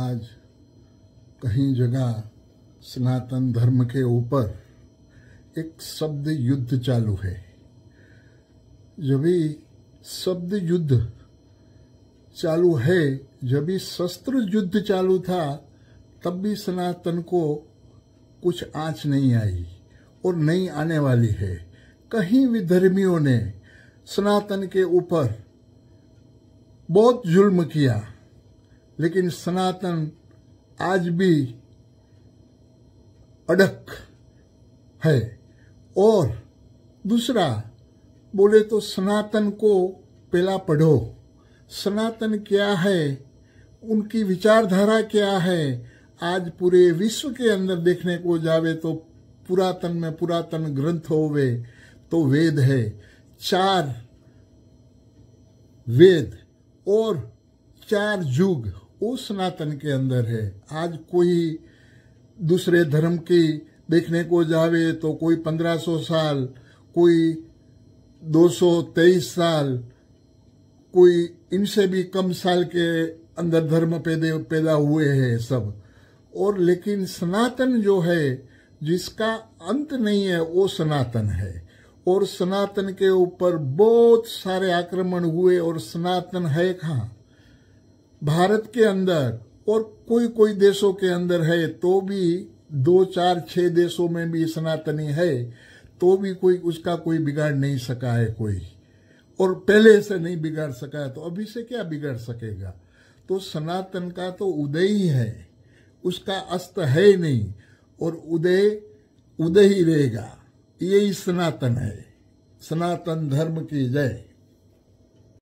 आज कहीं जगह सनातन धर्म के ऊपर एक शब्द युद्ध चालू है जब भी शब्द युद्ध चालू है जब भी शस्त्र युद्ध चालू था तब भी सनातन को कुछ आंच नहीं आई और नहीं आने वाली है कहीं भी धर्मियों ने सनातन के ऊपर बहुत जुल्म किया लेकिन सनातन आज भी अड़क है और दूसरा बोले तो सनातन को पहला पढ़ो सनातन क्या है उनकी विचारधारा क्या है आज पूरे विश्व के अंदर देखने को जावे तो पुरातन में पुरातन ग्रंथ हो वे तो वेद है चार वेद और चार युग उस सनातन के अंदर है आज कोई दूसरे धर्म की देखने को जावे तो कोई 1500 साल कोई 223 साल कोई इनसे भी कम साल के अंदर धर्म पैदा हुए हैं सब और लेकिन सनातन जो है जिसका अंत नहीं है वो सनातन है और सनातन के ऊपर बहुत सारे आक्रमण हुए और सनातन है कहाँ भारत के अंदर और कोई कोई देशों के अंदर है तो भी दो चार छह देशों में भी सनातनी है तो भी कोई उसका कोई बिगाड़ नहीं सका है कोई और पहले से नहीं बिगाड़ सका है तो अभी से क्या बिगाड़ सकेगा तो सनातन का तो उदय ही है उसका अस्त है ही नहीं और उदय उदय ही रहेगा यही सनातन है सनातन धर्म की जय